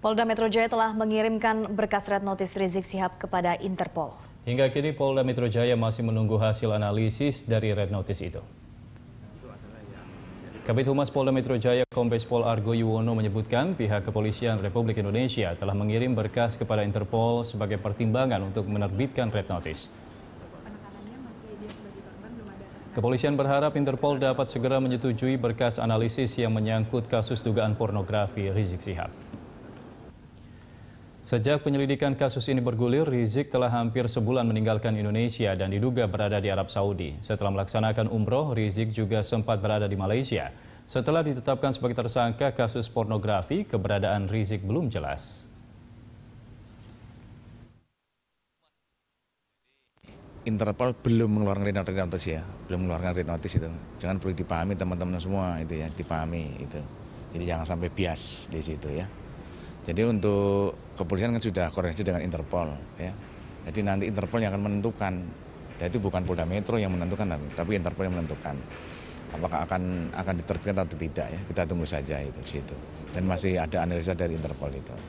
Polda Metro Jaya telah mengirimkan berkas red notice Rizik Sihab kepada Interpol. Hingga kini Polda Metro Jaya masih menunggu hasil analisis dari red notice itu. Kabit Humas Polda Metro Jaya Kombes Pol Argo Yuwono menyebutkan pihak kepolisian Republik Indonesia telah mengirim berkas kepada Interpol sebagai pertimbangan untuk menerbitkan red notice. Kepolisian berharap Interpol dapat segera menyetujui berkas analisis yang menyangkut kasus dugaan pornografi Rizik Sihab. Sejak penyelidikan kasus ini bergulir, Rizik telah hampir sebulan meninggalkan Indonesia dan diduga berada di Arab Saudi. Setelah melaksanakan umroh, Rizik juga sempat berada di Malaysia. Setelah ditetapkan sebagai tersangka kasus pornografi, keberadaan Rizik belum jelas. Interpol belum mengeluarkan red notice, notice ya, belum mengeluarkan red notice itu. Jangan perlu dipahami teman-teman semua itu ya, dipahami itu. Jadi jangan sampai bias di situ ya. Jadi untuk kepolisian kan sudah koordinasi dengan Interpol ya. Jadi nanti Interpol yang akan menentukan. Ya itu bukan Polda Metro yang menentukan tapi Interpol yang menentukan apakah akan akan diterbitkan atau tidak ya. Kita tunggu saja itu situ. Dan masih ada analisa dari Interpol itu.